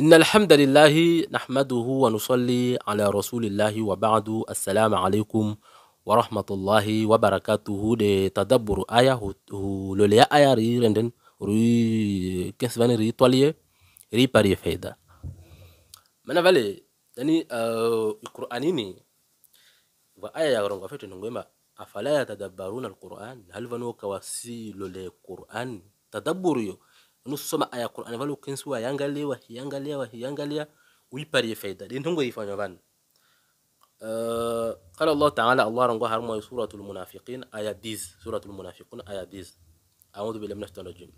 إن الحمد لله نحمده ونصلي على رسول الله وبعد السلام عليكم ورحمة الله وبركاته دي تدبر آية لوليا آية ري رندن ري كسبان ري طولي ري باري فايدة منا بالي داني يعني، آه، القرآنيني ني وآية يغرون غفيت نغيما أفلا يتدبرون القرآن هل فنوك وسيل لولي القرآن تدبر يو nusoma aya Qur'an valo kinsu aya ngalia wa hiangalia wa hiangalia uipariye faida dinhongo ifanya van قال الله تعالى الله رنغو هرمو سورة المنافقين آية ديز سورة المنافقون آية ديز أعوذ بالله من الشيطان الرجيم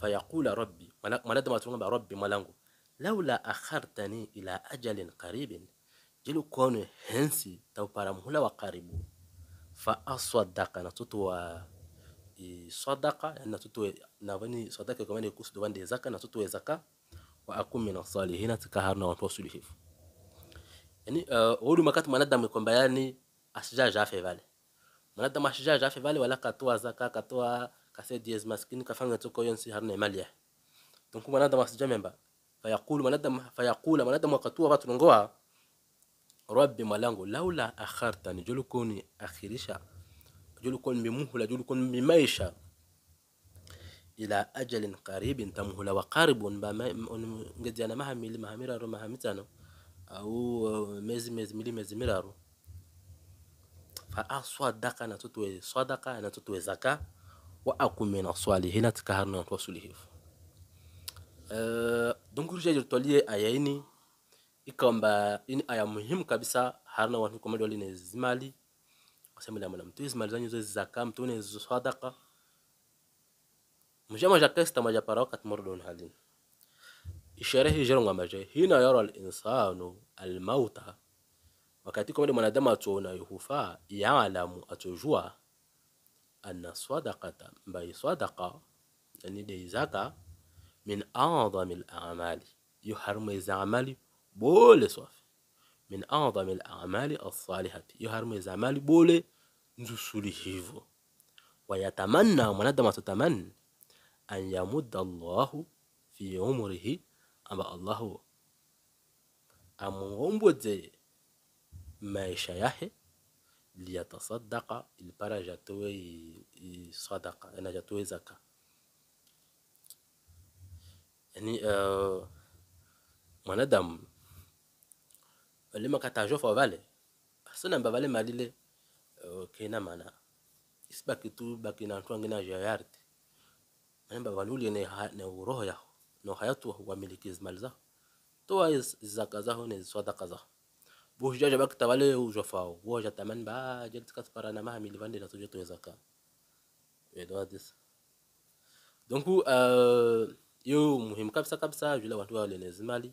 فيقول ربي ما لا ما تقول ربي مالانغو لولا أخرتني إلى أجل قريب جلو كون هنسي تو بارمولا وقريب فأصدق نتوتوا sadaka na tutoe nadhani sadaka kama ni kusudu wande zaka na tutoe zaka wa akum min salihin tukaharna watu wasuluhifu yani uh, huyu uh, makati mwanadamu kwamba yani asijaja afe vale mwanadamu asijaja afe vale wala katoa zaka katoa kasaidia maskini kafanya tuko yonsi harna mali yake donc mwanadamu asijamemba fayaqulu mwanadamu fayaqula mwanadamu akatua watu nongoa rabbi malangu laula akhartani julukuni akhirisha julukon mi muhula julukon mi maisha ila ajalin qaribin tamhula wa qaribun ba ngejana mahamili mahamiraro mahamitano au uh, mezi mezi mili mezi miraro fa aswadaka na tutwe sadaka na tutwe zaka wa akum min asalihin tikaharna tuwasulihifu Uh, dunguruje jirtolie ayaini ikomba ini aya muhimu kabisa harna watu komali wali nezimali أقسم لهم لهم تويس مالزاني زي الزكاة متوني الصدقة مش ما جاكس تما جا براو كتمر دون هالين إشارة هي هنا يرى الإنسان الموتى وكاتيكم لما ندم أتونا يهوفا يعلم أتجوا أن الصدقة باي صدقة يعني دي زكاة من أعظم الأعمال يحرم الزعمال بول صافي من أعظم الأعمال الصالحة يحرم الزعمال بول نزول هيفو ويتمنى منادم تتمنى أن يمد الله في عمره أبا الله أم غمبوزي ما يشيح ليتصدق البرا جاتوي صدقة أنا جاتوي زكا يعني آه منادم لما كتاجو فوالي أحسن أن بفالي مالي لي kena mana isibaki tu baki na twang'e na jayarti manamba waluli ne ne uroho yaho no hayatu wamiliki zimali zaho toa zaka zaho ne sadaka zaho bujaja baki tabale wo ja taman ba ah, jelti kaspara na mahami livande na tujeto zaka edo adis donc euh ah, yo muhimu kabisa kabisa jula watu wale ne zimali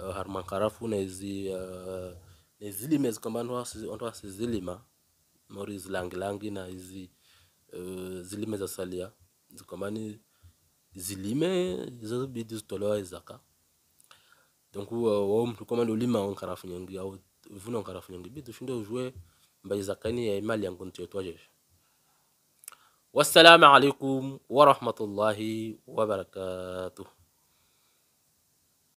Eh, harmankarafu nezi na eh, nezilima ezi kwamba onto asizilima mori izi langilangi na izi uh, zilime zasalia zikwambani zilime zizobidi zitolewa izaka donc wo mntu kwamba ndolima onkarafu nyingi au vuna nkarafu nyingi bidi ushinde ujue mba izakani ya imali yangu ntietwa wassalamu alaikum warahmatullahi wabarakatuh